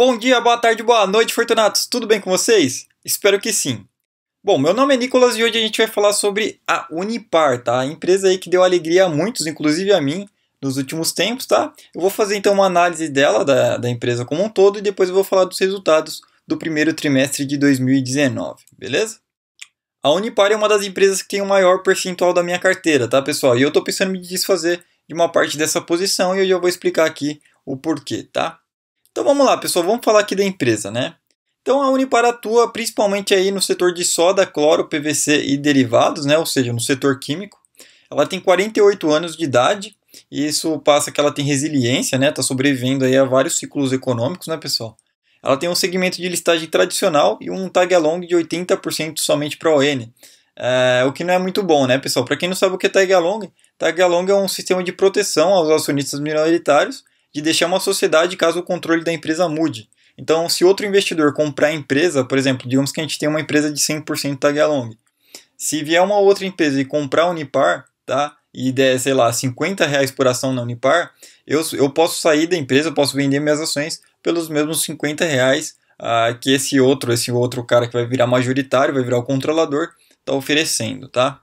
Bom dia, boa tarde, boa noite, Fortunatos! Tudo bem com vocês? Espero que sim. Bom, meu nome é Nicolas e hoje a gente vai falar sobre a Unipar, tá? A empresa aí que deu alegria a muitos, inclusive a mim, nos últimos tempos, tá? Eu vou fazer então uma análise dela, da, da empresa como um todo, e depois eu vou falar dos resultados do primeiro trimestre de 2019, beleza? A Unipar é uma das empresas que tem o maior percentual da minha carteira, tá, pessoal? E eu tô pensando em me desfazer de uma parte dessa posição e eu já vou explicar aqui o porquê, tá? Então vamos lá, pessoal, vamos falar aqui da empresa, né? Então a Unipar atua principalmente aí no setor de soda, cloro, PVC e derivados, né? Ou seja, no setor químico. Ela tem 48 anos de idade e isso passa que ela tem resiliência, né? Tá sobrevivendo aí a vários ciclos econômicos, né, pessoal? Ela tem um segmento de listagem tradicional e um tag along de 80% somente para ON. É, o que não é muito bom, né, pessoal? Para quem não sabe o que é tag along, tag along é um sistema de proteção aos acionistas minoritários de deixar uma sociedade caso o controle da empresa mude. Então, se outro investidor comprar a empresa, por exemplo, digamos que a gente tem uma empresa de 100% Tagalong. Se vier uma outra empresa e comprar a Unipar, tá? E der, sei lá, 50 reais por ação na Unipar, eu, eu posso sair da empresa, eu posso vender minhas ações pelos mesmos 50 reais ah, que esse outro, esse outro cara que vai virar majoritário, vai virar o controlador, está oferecendo, tá?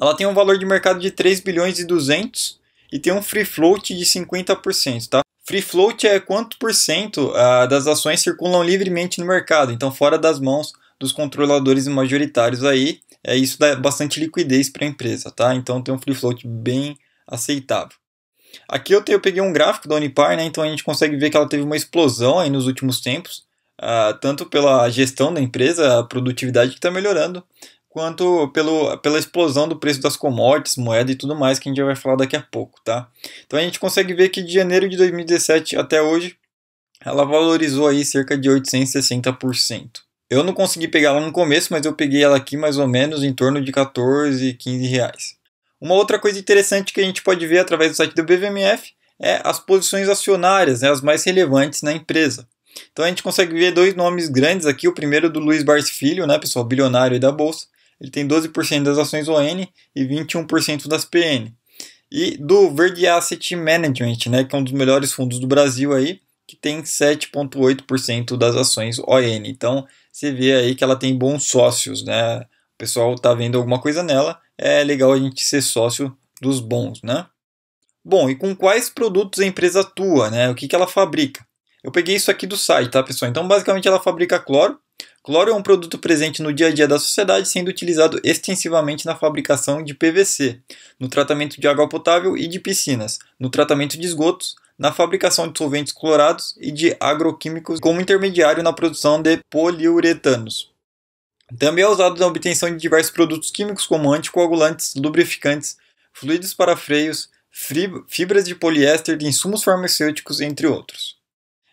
Ela tem um valor de mercado de 3 bilhões e 200 e tem um free float de 50%, tá? Free float é quanto por cento ah, das ações circulam livremente no mercado, então fora das mãos dos controladores majoritários aí, é isso dá bastante liquidez para a empresa, tá? Então tem um free float bem aceitável. Aqui eu, te, eu peguei um gráfico da Unipar, né? Então a gente consegue ver que ela teve uma explosão aí nos últimos tempos, ah, tanto pela gestão da empresa, a produtividade que está melhorando, quanto pelo, pela explosão do preço das commodities, moeda e tudo mais, que a gente já vai falar daqui a pouco, tá? Então a gente consegue ver que de janeiro de 2017 até hoje, ela valorizou aí cerca de 860%. Eu não consegui pegar ela no começo, mas eu peguei ela aqui mais ou menos em torno de 14, 15 reais. Uma outra coisa interessante que a gente pode ver através do site do BVMF é as posições acionárias, né, as mais relevantes na empresa. Então a gente consegue ver dois nomes grandes aqui, o primeiro do Luiz Barsi Filho, né, pessoal, bilionário da bolsa, ele tem 12% das ações ON e 21% das PN. E do Verde Asset Management, né, que é um dos melhores fundos do Brasil aí, que tem 7,8% das ações ON. Então, você vê aí que ela tem bons sócios, né? O pessoal tá vendo alguma coisa nela, é legal a gente ser sócio dos bons, né? Bom, e com quais produtos a empresa atua, né? O que, que ela fabrica? Eu peguei isso aqui do site, tá, pessoal? Então, basicamente, ela fabrica cloro, Cloro é um produto presente no dia a dia da sociedade, sendo utilizado extensivamente na fabricação de PVC, no tratamento de água potável e de piscinas, no tratamento de esgotos, na fabricação de solventes clorados e de agroquímicos como intermediário na produção de poliuretanos. Também é usado na obtenção de diversos produtos químicos como anticoagulantes, lubrificantes, fluidos para freios, fibras de poliéster, de insumos farmacêuticos, entre outros.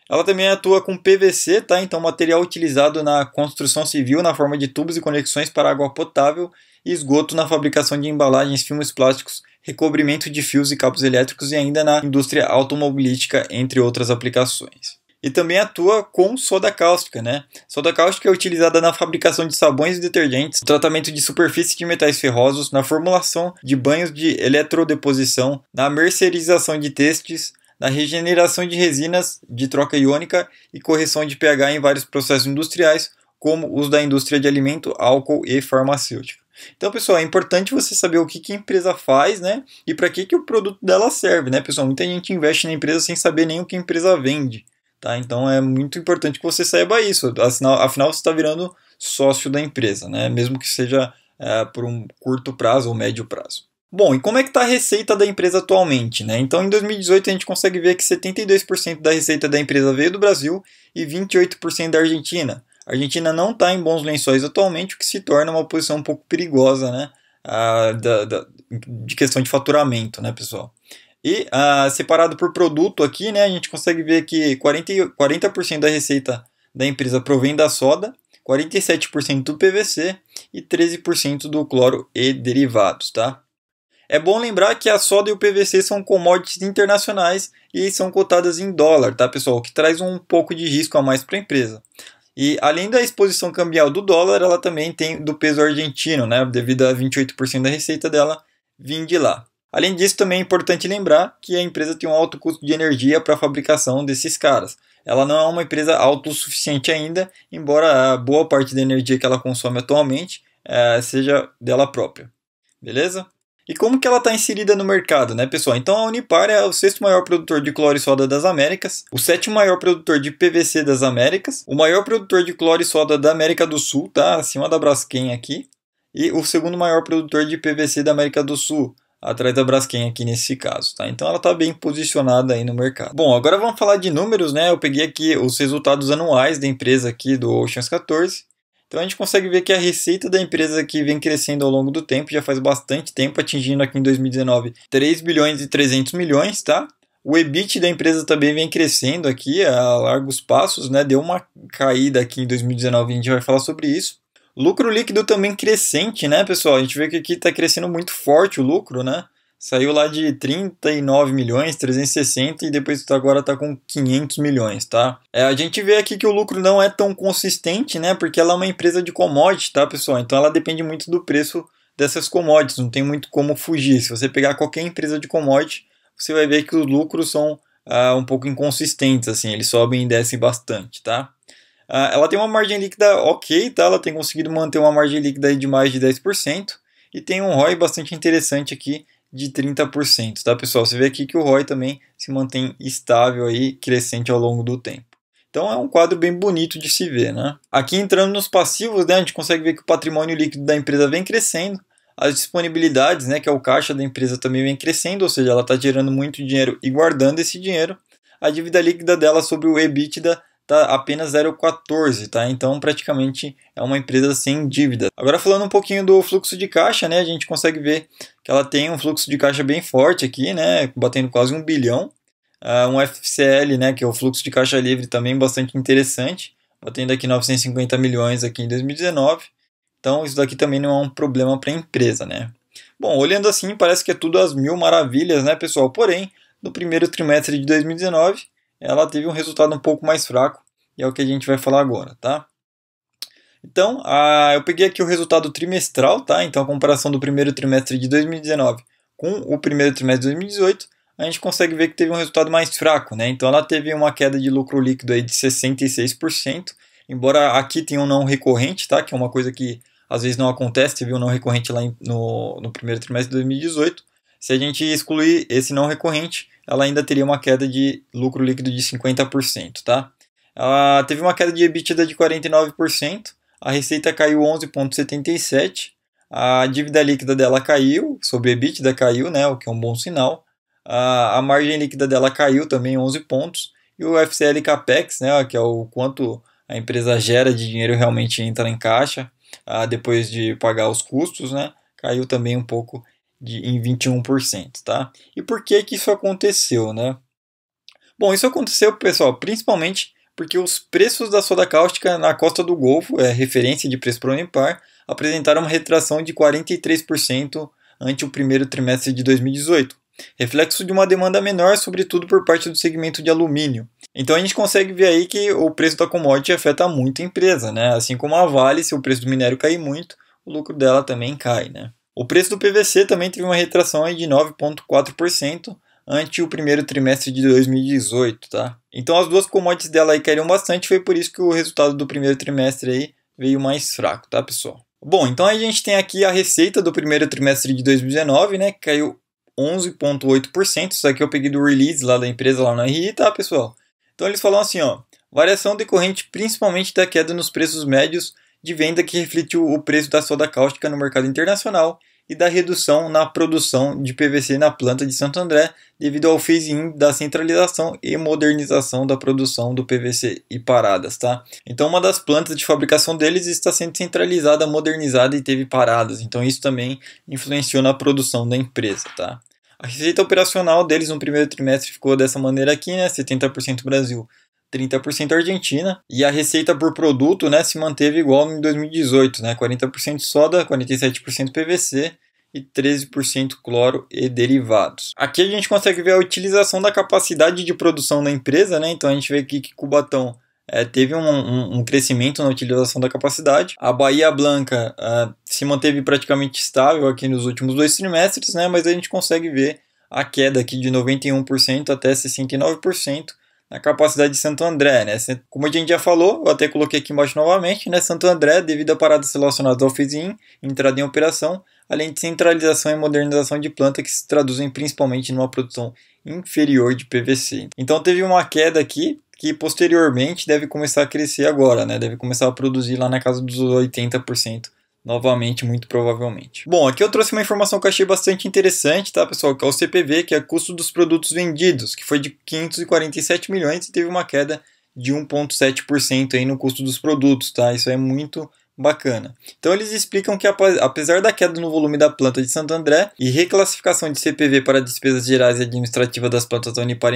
Ela também atua com PVC, tá? Então, material utilizado na construção civil na forma de tubos e conexões para água potável e esgoto na fabricação de embalagens, filmes plásticos, recobrimento de fios e cabos elétricos e ainda na indústria automobilística, entre outras aplicações. E também atua com soda cáustica, né? Soda cáustica é utilizada na fabricação de sabões e detergentes, tratamento de superfície de metais ferrosos, na formulação de banhos de eletrodeposição, na mercerização de textos, na regeneração de resinas de troca iônica e correção de pH em vários processos industriais, como os da indústria de alimento, álcool e farmacêutica. Então, pessoal, é importante você saber o que, que a empresa faz, né? E para que, que o produto dela serve, né, pessoal? Muita gente investe na empresa sem saber nem o que a empresa vende, tá? Então, é muito importante que você saiba isso. Afinal, afinal você está virando sócio da empresa, né? Mesmo que seja é, por um curto prazo ou médio prazo. Bom, e como é que está a receita da empresa atualmente? Né? Então, em 2018, a gente consegue ver que 72% da receita da empresa veio do Brasil e 28% da Argentina. A Argentina não está em bons lençóis atualmente, o que se torna uma posição um pouco perigosa né? Ah, da, da, de questão de faturamento, né, pessoal? E ah, separado por produto aqui, né, a gente consegue ver que 40%, 40 da receita da empresa provém da soda, 47% do PVC e 13% do cloro e derivados, tá? É bom lembrar que a soda e o PVC são commodities internacionais e são cotadas em dólar, tá pessoal? O que traz um pouco de risco a mais para a empresa. E além da exposição cambial do dólar, ela também tem do peso argentino, né? Devido a 28% da receita dela vir de lá. Além disso, também é importante lembrar que a empresa tem um alto custo de energia para a fabricação desses caras. Ela não é uma empresa autossuficiente ainda, embora a boa parte da energia que ela consome atualmente é, seja dela própria. Beleza? E como que ela está inserida no mercado, né, pessoal? Então a Unipar é o sexto maior produtor de cloro e soda das Américas, o sétimo maior produtor de PVC das Américas, o maior produtor de cloro e soda da América do Sul, tá? Acima da Braskem aqui. E o segundo maior produtor de PVC da América do Sul, atrás da Braskem aqui nesse caso, tá? Então ela está bem posicionada aí no mercado. Bom, agora vamos falar de números, né? Eu peguei aqui os resultados anuais da empresa aqui do Oceans 14 então a gente consegue ver que a receita da empresa que vem crescendo ao longo do tempo, já faz bastante tempo, atingindo aqui em 2019 3 bilhões e 300 milhões, tá? O EBIT da empresa também vem crescendo aqui a largos passos, né? Deu uma caída aqui em 2019, a gente vai falar sobre isso. Lucro líquido também crescente, né, pessoal? A gente vê que aqui está crescendo muito forte o lucro, né? Saiu lá de 39 milhões, 360 e depois tá, agora está com 500 milhões, tá? É, a gente vê aqui que o lucro não é tão consistente, né? Porque ela é uma empresa de commodity, tá, pessoal? Então ela depende muito do preço dessas commodities, não tem muito como fugir. Se você pegar qualquer empresa de commodity, você vai ver que os lucros são ah, um pouco inconsistentes, assim, eles sobem e descem bastante, tá? Ah, ela tem uma margem líquida ok, tá? Ela tem conseguido manter uma margem líquida de mais de 10% e tem um ROI bastante interessante aqui de 30%, tá pessoal? Você vê aqui que o ROI também se mantém estável aí, crescente ao longo do tempo. Então é um quadro bem bonito de se ver, né? Aqui entrando nos passivos, né, a gente consegue ver que o patrimônio líquido da empresa vem crescendo, as disponibilidades, né, que é o caixa da empresa também vem crescendo, ou seja, ela está gerando muito dinheiro e guardando esse dinheiro. A dívida líquida dela sobre o EBITDA está apenas 0,14, tá? Então praticamente é uma empresa sem dívida. Agora falando um pouquinho do fluxo de caixa, né? A gente consegue ver que ela tem um fluxo de caixa bem forte aqui, né? Batendo quase um bilhão. Uh, um FCL, né? Que é o fluxo de caixa livre também bastante interessante, batendo aqui 950 milhões aqui em 2019. Então isso daqui também não é um problema para a empresa, né? Bom, olhando assim parece que é tudo às mil maravilhas, né, pessoal? Porém, no primeiro trimestre de 2019 ela teve um resultado um pouco mais fraco, e é o que a gente vai falar agora, tá? Então, a, eu peguei aqui o resultado trimestral, tá? Então, a comparação do primeiro trimestre de 2019 com o primeiro trimestre de 2018, a gente consegue ver que teve um resultado mais fraco, né? Então, ela teve uma queda de lucro líquido aí de 66%, embora aqui tenha um não recorrente, tá? Que é uma coisa que às vezes não acontece, teve um não recorrente lá no, no primeiro trimestre de 2018. Se a gente excluir esse não recorrente, ela ainda teria uma queda de lucro líquido de 50%, tá? Ela teve uma queda de EBITDA de 49%, a receita caiu 11.77, a dívida líquida dela caiu, sobre EBITDA caiu, né, o que é um bom sinal. A, a margem líquida dela caiu também 11 pontos e o FCL Capex, né, que é o quanto a empresa gera de dinheiro realmente entra em caixa, depois de pagar os custos, né? Caiu também um pouco de, em 21%, tá? E por que que isso aconteceu, né? Bom, isso aconteceu, pessoal, principalmente porque os preços da soda cáustica na costa do Golfo, é referência de preço para o Unipar, apresentaram uma retração de 43% ante o primeiro trimestre de 2018, reflexo de uma demanda menor, sobretudo por parte do segmento de alumínio. Então a gente consegue ver aí que o preço da commodity afeta muito a empresa, né? Assim como a Vale, se o preço do minério cair muito, o lucro dela também cai, né? O preço do PVC também teve uma retração de 9,4% ante o primeiro trimestre de 2018, tá? Então as duas commodities dela aí caíram bastante, foi por isso que o resultado do primeiro trimestre aí veio mais fraco, tá, pessoal? Bom, então a gente tem aqui a receita do primeiro trimestre de 2019, né, que caiu 11.8%, isso aqui eu peguei do release lá da empresa lá na RI, tá, pessoal? Então eles falam assim, ó, variação decorrente principalmente da queda nos preços médios de venda que refletiu o preço da soda cáustica no mercado internacional e da redução na produção de PVC na planta de Santo André devido ao phase-in da centralização e modernização da produção do PVC e paradas, tá? Então uma das plantas de fabricação deles está sendo centralizada, modernizada e teve paradas, então isso também influenciou na produção da empresa, tá? A receita operacional deles no primeiro trimestre ficou dessa maneira aqui, né? 70% Brasil, 30% Argentina, e a receita por produto né, se manteve igual em 2018, né, 40% soda, 47% PVC e 13% cloro e derivados. Aqui a gente consegue ver a utilização da capacidade de produção da empresa, né? então a gente vê aqui que Cubatão é, teve um, um, um, crescimento na utilização da capacidade. A Bahia Blanca uh, se manteve praticamente estável aqui nos últimos dois trimestres, né? mas a gente consegue ver a queda aqui de 91% até 69%, a capacidade de Santo André, né? Como a gente já falou, eu até coloquei aqui embaixo novamente, né? Santo André, devido a paradas relacionadas ao FISIM, entrada em operação, além de centralização e modernização de planta que se traduzem principalmente numa produção inferior de PVC. Então teve uma queda aqui que posteriormente deve começar a crescer agora, né? Deve começar a produzir lá na casa dos 80% novamente, muito provavelmente. Bom, aqui eu trouxe uma informação que eu achei bastante interessante, tá, pessoal? Que é o CPV, que é o custo dos produtos vendidos, que foi de 547 milhões e teve uma queda de 1,7% aí no custo dos produtos, tá? Isso é muito bacana. Então eles explicam que apesar da queda no volume da planta de Santo André e reclassificação de CPV para despesas gerais e administrativas das plantas da Unipar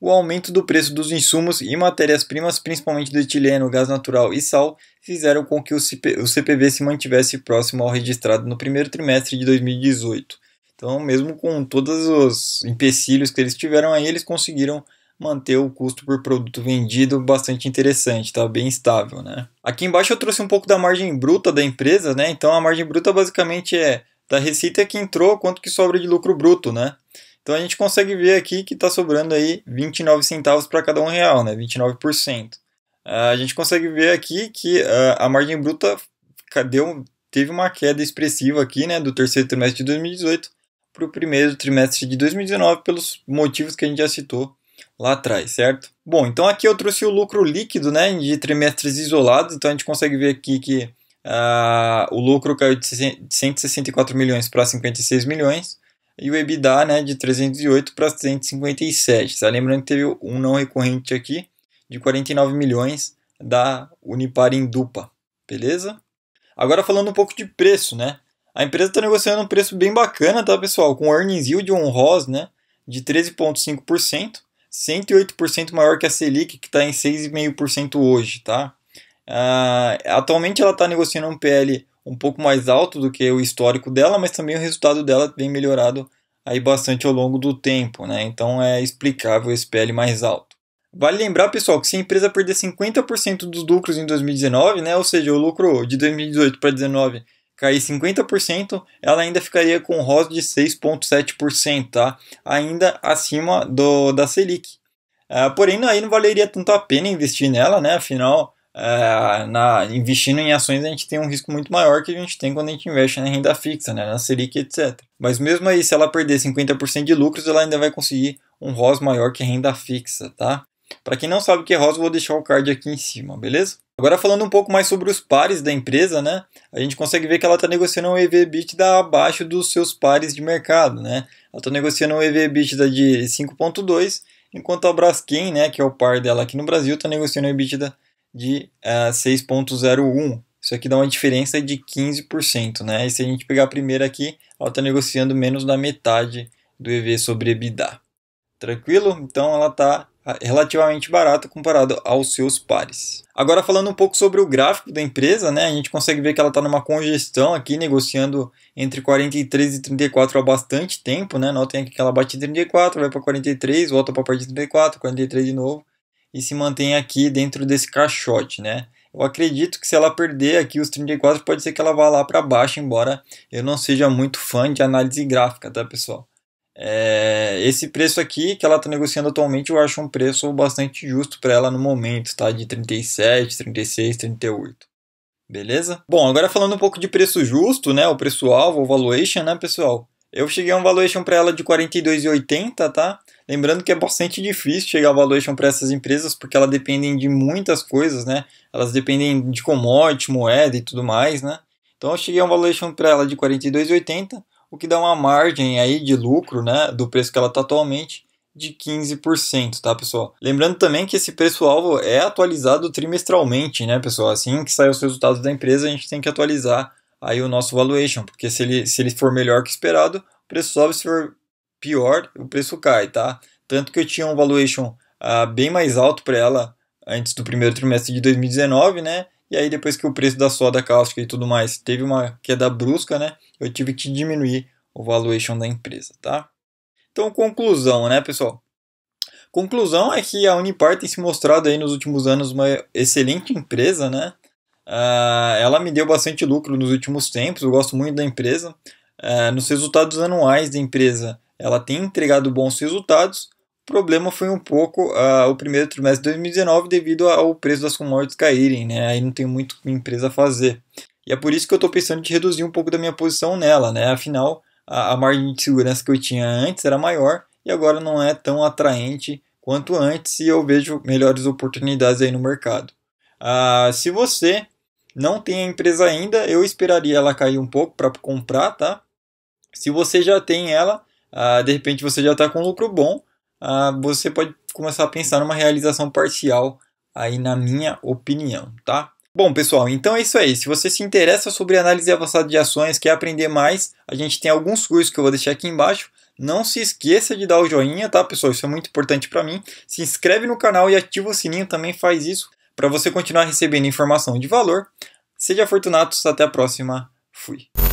o aumento do preço dos insumos e matérias-primas, principalmente do etileno, gás natural e sal, fizeram com que o CPV se mantivesse próximo ao registrado no primeiro trimestre de 2018. Então, mesmo com todos os empecilhos que eles tiveram aí, eles conseguiram manter o custo por produto vendido bastante interessante, tá bem estável, né? Aqui embaixo eu trouxe um pouco da margem bruta da empresa, né? Então a margem bruta basicamente é da receita que entrou, quanto que sobra de lucro bruto, né? Então a gente consegue ver aqui que está sobrando aí 29 centavos para cada um real, né? 29%. Ah, a gente consegue ver aqui que ah, a margem bruta deu, teve uma queda expressiva aqui, né, do terceiro trimestre de 2018 para o primeiro trimestre de 2019 pelos motivos que a gente já citou lá atrás, certo? Bom, então aqui eu trouxe o lucro líquido, né, de trimestres isolados, então a gente consegue ver aqui que uh, o lucro caiu de 164 milhões para 56 milhões, e o EBITDA né, de 308 para 357 Tá? Lembrando que teve um não recorrente aqui de 49 milhões da Unipar Indupa, beleza? Agora falando um pouco de preço, né? A empresa está negociando um preço bem bacana, tá, pessoal? Com earnings yield on ROS, né, de 13.5%, 108% maior que a Selic, que está em 6,5% hoje, tá? Uh, atualmente ela está negociando um PL um pouco mais alto do que o histórico dela, mas também o resultado dela tem melhorado aí bastante ao longo do tempo, né? Então é explicável esse PL mais alto. Vale lembrar, pessoal, que se a empresa perder 50% dos lucros em 2019, né, ou seja, o lucro de 2018 para 2019 cair 50%, ela ainda ficaria com ROS de 6,7%, tá? ainda acima do da Selic. Ah, porém, aí não valeria tanto a pena investir nela, né? afinal, é, na, investindo em ações a gente tem um risco muito maior que a gente tem quando a gente investe na renda fixa, né, na Selic, etc. Mas mesmo aí, se ela perder 50% de lucros, ela ainda vai conseguir um ROS maior que a renda fixa, tá? Para quem não sabe o que é ROS, vou deixar o card aqui em cima, beleza? Agora falando um pouco mais sobre os pares da empresa, né? A gente consegue ver que ela está negociando um ev abaixo dos seus pares de mercado, né? Ela está negociando um ev de 5.2, enquanto a Braskem, né, que é o par dela aqui no Brasil, está negociando um EBITDA de uh, ah, 6,01. Isso aqui dá uma diferença de 15%, né? E se a gente pegar a primeira aqui, ela está negociando menos da metade do EV sobre EBITDA. Tranquilo? Então ela está ah, relativamente barata comparado aos seus pares. Agora falando um pouco sobre o gráfico da empresa, né? A gente consegue ver que ela está numa congestão aqui, negociando entre 43 e 34 há bastante tempo, né? Notem aqui que ela bate 34, vai para 43, volta para a parte de 34, 43 de novo e se mantém aqui dentro desse caixote, né? Eu acredito que se ela perder aqui os 34, pode ser que ela vá lá para baixo, embora eu não seja muito fã de análise gráfica, tá pessoal? É, esse preço aqui que ela está negociando atualmente, eu acho um preço bastante justo para ela no momento, tá? De 37, 36, 38. Beleza? Bom, agora falando um pouco de preço justo, né? O preço-alvo, o valuation, né, pessoal? Eu cheguei a um valuation para ela de 42,80, tá? Lembrando que é bastante difícil chegar a valuation para essas empresas, porque elas dependem de muitas coisas, né? Elas dependem de commodity, moeda e tudo mais, né? Então eu cheguei a um valuation para ela de 42,80, o que dá uma margem aí de lucro, né, do preço que ela está atualmente, de 15%, tá, pessoal? Lembrando também que esse preço-alvo é atualizado trimestralmente, né, pessoal? Assim que sair os resultados da empresa, a gente tem que atualizar aí o nosso valuation, porque se ele, se ele for melhor que esperado, o preço sobe, se for pior, o preço cai, tá? Tanto que eu tinha um valuation ah, bem mais alto para ela antes do primeiro trimestre de 2019, né? E aí depois que o preço da soda cáustica e tudo mais teve uma queda brusca, né? Eu tive que diminuir o valuation da empresa, tá? Então, conclusão, né, pessoal? Conclusão é que a Unipar tem se mostrado aí nos últimos anos uma excelente empresa, né? Uh, ela me deu bastante lucro nos últimos tempos, eu gosto muito da empresa. Uh, nos resultados anuais da empresa, ela tem entregado bons resultados. O problema foi um pouco uh, o primeiro trimestre de 2019 devido ao preço das commodities caírem, né? Aí não tem muito que a empresa fazer. E é por isso que eu estou pensando em reduzir um pouco da minha posição nela, né? Afinal, a, a margem de segurança que eu tinha antes era maior e agora não é tão atraente quanto antes e eu vejo melhores oportunidades aí no mercado. Uh, se você não tem a empresa ainda, eu esperaria ela cair um pouco para comprar, tá? Se você já tem ela, ah, de repente você já está com lucro bom, ah, você pode começar a pensar numa realização parcial aí na minha opinião, tá? Bom, pessoal, então é isso aí. Se você se interessa sobre análise avançada de ações, quer aprender mais, a gente tem alguns cursos que eu vou deixar aqui embaixo. Não se esqueça de dar o joinha, tá, pessoal? Isso é muito importante para mim. Se inscreve no canal e ativa o sininho, também faz isso para você continuar recebendo informação de valor. Seja afortunados, até a próxima. Fui.